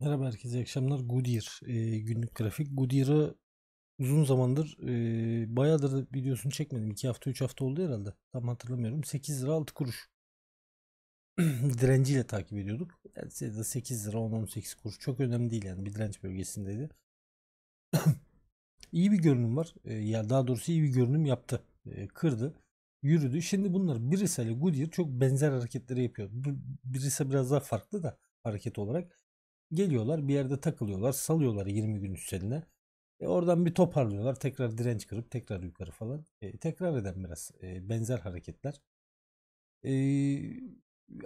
Merhaba herkese iyi akşamlar. Goodyear e, günlük grafik. Goodyear'ı uzun zamandır e, bayağıdır da videosunu çekmedim. 2 hafta 3 hafta oldu herhalde. Tam hatırlamıyorum. 8 lira 6 kuruş. Direnciyle takip ediyorduk. Yani 8 lira 10-18 kuruş. Çok önemli değil yani. Bir direnç bölgesindeydi. İyi bir görünüm var. E, ya daha doğrusu iyi bir görünüm yaptı. E, kırdı. Yürüdü. Şimdi bunlar Brisa ile Goodyear çok benzer hareketleri yapıyor. Brisa biraz daha farklı da hareket olarak. Geliyorlar bir yerde takılıyorlar salıyorlar 20 gün üstlerine. E oradan bir toparlıyorlar tekrar direnç kırıp tekrar yukarı falan. E, tekrar eden biraz e, benzer hareketler. E,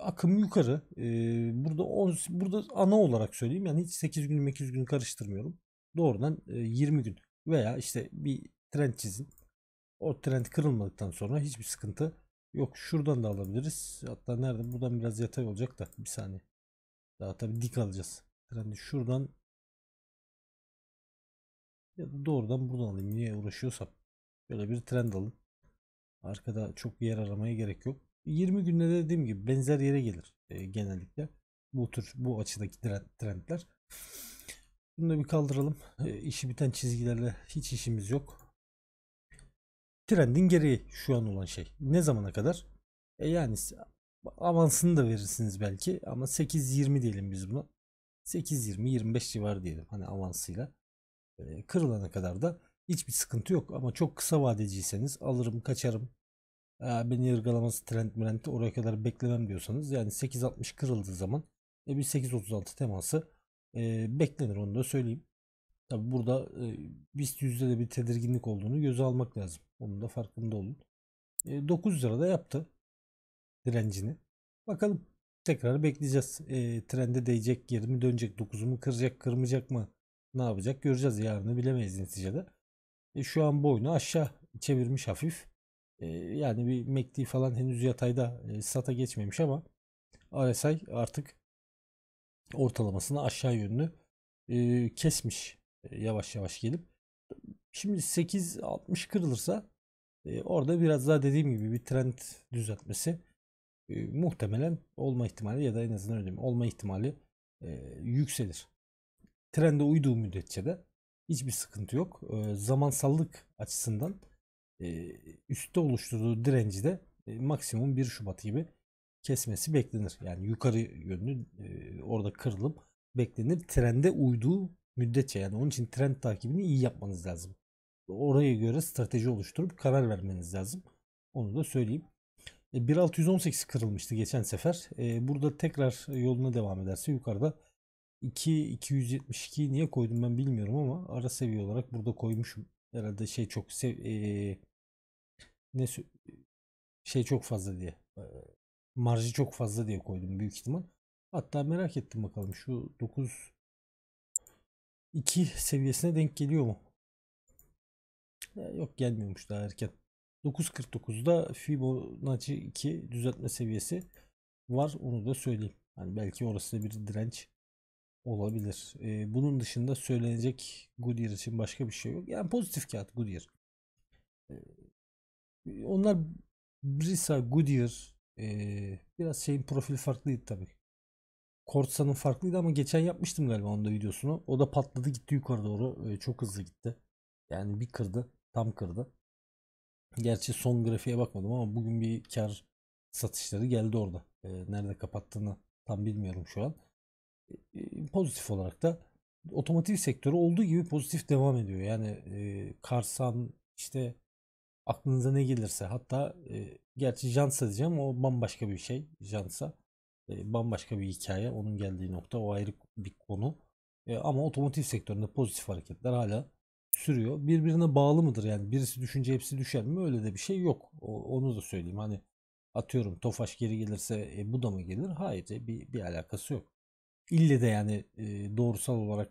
akım yukarı. E, burada on, burada ana olarak söyleyeyim yani hiç 8 gün 8 gün karıştırmıyorum. Doğrudan e, 20 gün veya işte bir trend çizin. O trend kırılmadıktan sonra hiçbir sıkıntı yok. Şuradan da alabiliriz. Hatta nerede? Buradan biraz yatay olacak da bir saniye. Daha tabii dik alacağız. Herhalde hani şuradan ya da doğrudan buradan alayım. Niye uğraşıyorsam. Böyle bir trend alın. Arkada çok bir yer aramaya gerek yok. 20 günde de dediğim gibi benzer yere gelir e, genellikle. Bu tür bu açıdaki trendler. Bunu da bir kaldıralım. E, işi biten çizgilerle hiç işimiz yok. Trendin gereği şu an olan şey. Ne zamana kadar? E yani avansını da verirsiniz belki ama 8-20 diyelim biz buna. 8-20-25 civar diyelim hani avansıyla. kırılana kadar da hiçbir sıkıntı yok ama çok kısa vadeciyseniz alırım kaçarım e, beni ırgalaması trend mrenti oraya kadar beklemem diyorsanız yani 8.60 kırıldığı zaman e, bir 8.36 teması e, beklenir onu da söyleyeyim. Tabi burada e, BIST yüzde de bir tedirginlik olduğunu göze almak lazım. Onun da farkında olun. 900 e, 9 lira da yaptı direncini. Bakalım tekrar bekleyeceğiz. E, trende değecek, geri mi dönecek, mu kıracak, kırmayacak mı? Ne yapacak göreceğiz. Yarını bilemeyiz neticede. E, şu an boynu aşağı çevirmiş hafif. E, yani bir MACD falan henüz yatayda e, SATA geçmemiş ama RSI artık ortalamasını aşağı yönlü e, kesmiş e, yavaş yavaş gelip. Şimdi 8.60 kırılırsa e, orada biraz daha dediğim gibi bir trend düzeltmesi ee, muhtemelen olma ihtimali ya da en azından öyle olma ihtimali e, yükselir. Trende uyduğu müddetçe de hiçbir sıkıntı yok. Ee, zamansallık açısından e, üstte oluşturduğu direnci de e, maksimum 1 Şubat gibi kesmesi beklenir. Yani yukarı yönlü e, orada kırılıp beklenir. Trende uyduğu müddetçe yani onun için trend takibini iyi yapmanız lazım. Oraya göre strateji oluşturup karar vermeniz lazım. Onu da söyleyeyim. 1618 e, kırılmıştı geçen sefer. E, burada tekrar yoluna devam ederse yukarıda 2272 niye koydum ben bilmiyorum ama ara seviye olarak burada koymuşum. Herhalde şey çok sev e, ne şey çok fazla diye marjı çok fazla diye koydum büyük ihtimal. Hatta merak ettim bakalım şu 9 2 seviyesine denk geliyor mu? yok gelmiyormuş daha erken. 9.49'da Fibonacci 2 düzeltme seviyesi var. Onu da söyleyeyim. Yani belki orası da bir direnç olabilir. Ee, bunun dışında söylenecek Goodyear için başka bir şey yok. Yani pozitif kağıt Goodyear. Ee, onlar Brisa Goodyear ee, biraz şeyin profil farklıydı tabi. Kortsa'nın farklıydı ama geçen yapmıştım galiba onda videosunu. O da patladı gitti yukarı doğru. Ee, çok hızlı gitti. Yani bir kırdı. Tam kırdı. Gerçi son grafiğe bakmadım ama bugün bir kar satışları geldi orada. E, nerede kapattığını tam bilmiyorum şu an. E, pozitif olarak da otomotiv sektörü olduğu gibi pozitif devam ediyor. Yani e, Karsan işte aklınıza ne gelirse hatta e, gerçi Jansa diyeceğim o bambaşka bir şey Jansa. E, bambaşka bir hikaye. Onun geldiği nokta o ayrı bir konu. E, ama otomotiv sektöründe pozitif hareketler hala sürüyor. Birbirine bağlı mıdır yani? Birisi düşünce hepsi düşer mi? Öyle de bir şey yok. O, onu da söyleyeyim. Hani atıyorum Tofaş geri gelirse e, bu da mı gelir? Hayır. E, bir, bir alakası yok. İlle de yani e, doğrusal olarak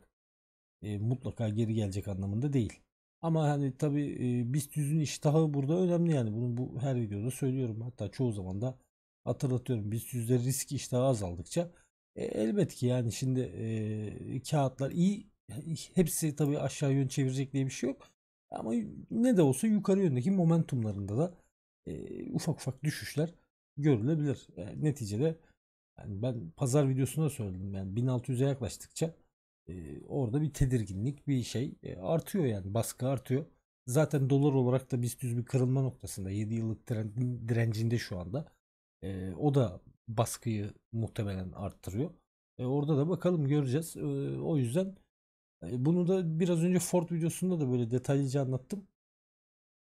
e, mutlaka geri gelecek anlamında değil. Ama hani tabi e, BIST 100'ün iştahı burada önemli yani. Bunu bu her videoda söylüyorum. Hatta çoğu zaman da hatırlatıyorum. BIST 100'de risk iştahı azaldıkça e, elbet ki yani şimdi e, kağıtlar iyi yani hepsi tabii aşağı yön çevirecek diye bir şey yok. Ama ne de olsa yukarı yöndeki momentumlarında da e, ufak ufak düşüşler görülebilir. Yani e, neticede yani ben pazar videosunda söyledim. Yani 1600'e yaklaştıkça e, orada bir tedirginlik bir şey e, artıyor yani baskı artıyor. Zaten dolar olarak da biz 100 bir kırılma noktasında 7 yıllık tren, direncinde şu anda. E, o da baskıyı muhtemelen arttırıyor. E, orada da bakalım göreceğiz. E, o yüzden ee, bunu da biraz önce Ford videosunda da böyle detaylıca anlattım.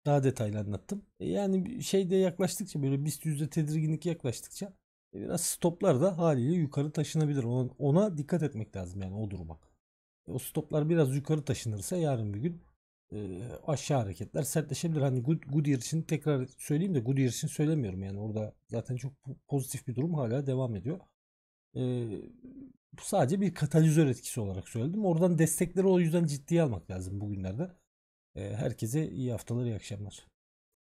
Daha detaylı anlattım. E, yani şeyde yaklaştıkça böyle BIST yüzde tedirginlik yaklaştıkça e, biraz stoplar da haliyle yukarı taşınabilir. Ona, ona dikkat etmek lazım yani o duruma. E, o stoplar biraz yukarı taşınırsa yarın bir gün e, aşağı hareketler sertleşebilir. Hani Good, Goodyear için tekrar söyleyeyim de Goodyear için söylemiyorum yani orada zaten çok pozitif bir durum hala devam ediyor. E, bu sadece bir katalizör etkisi olarak söyledim. Oradan destekleri o yüzden ciddiye almak lazım bugünlerde. Ee, herkese iyi haftalar, iyi akşamlar.